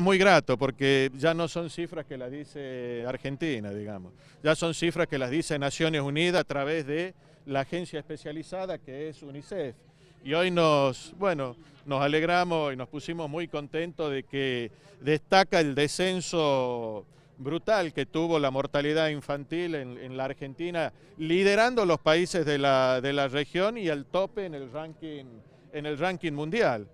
Muy grato, porque ya no son cifras que las dice Argentina, digamos, ya son cifras que las dice Naciones Unidas a través de la agencia especializada que es UNICEF. Y hoy nos, bueno, nos alegramos y nos pusimos muy contentos de que destaca el descenso brutal que tuvo la mortalidad infantil en, la Argentina, liderando los países de la, de la región y al tope en el ranking, en el ranking mundial.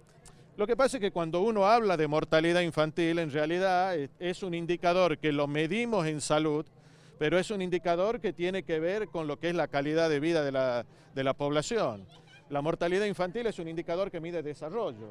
Lo que pasa es que cuando uno habla de mortalidad infantil, en realidad es un indicador que lo medimos en salud, pero es un indicador que tiene que ver con lo que es la calidad de vida de la, población. La mortalidad infantil es un indicador que mide desarrollo.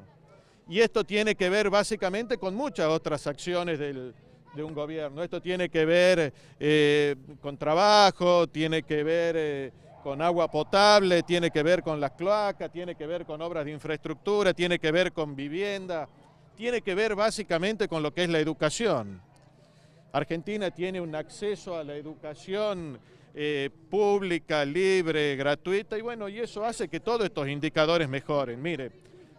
Y esto tiene que ver básicamente con muchas otras acciones de un gobierno. Esto tiene que ver eh, con trabajo, tiene que ver... Eh, con agua potable, tiene que ver con las cloacas, tiene que ver con obras de infraestructura, tiene que ver con vivienda, tiene que ver básicamente con lo que es la educación. Argentina tiene un acceso a la educación eh, pública, libre, gratuita, y bueno, y eso hace que todos estos indicadores mejoren. Mire,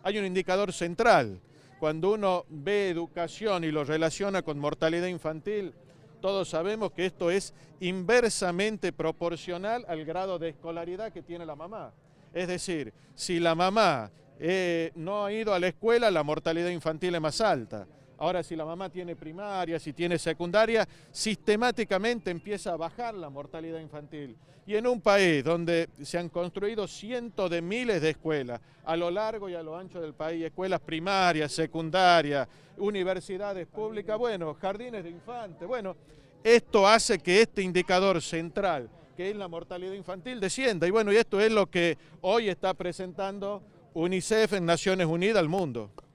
hay un indicador central. Cuando uno ve educación y lo relaciona con mortalidad infantil, todos sabemos que esto es inversamente proporcional al grado de escolaridad que tiene la mamá. Es decir, si la mamá eh, no ha ido a la escuela, la mortalidad infantil es más alta. Ahora, si la mamá tiene primaria, si tiene secundaria, sistemáticamente empieza a bajar la mortalidad infantil. Y en un país donde se han construido cientos de miles de escuelas, a lo largo y a lo ancho del país, escuelas primarias, secundarias, universidades públicas, bueno, jardines de infantes, bueno, esto hace que este indicador central, que es la mortalidad infantil, descienda. Y bueno, y esto es lo que hoy está presentando UNICEF en Naciones Unidas al mundo.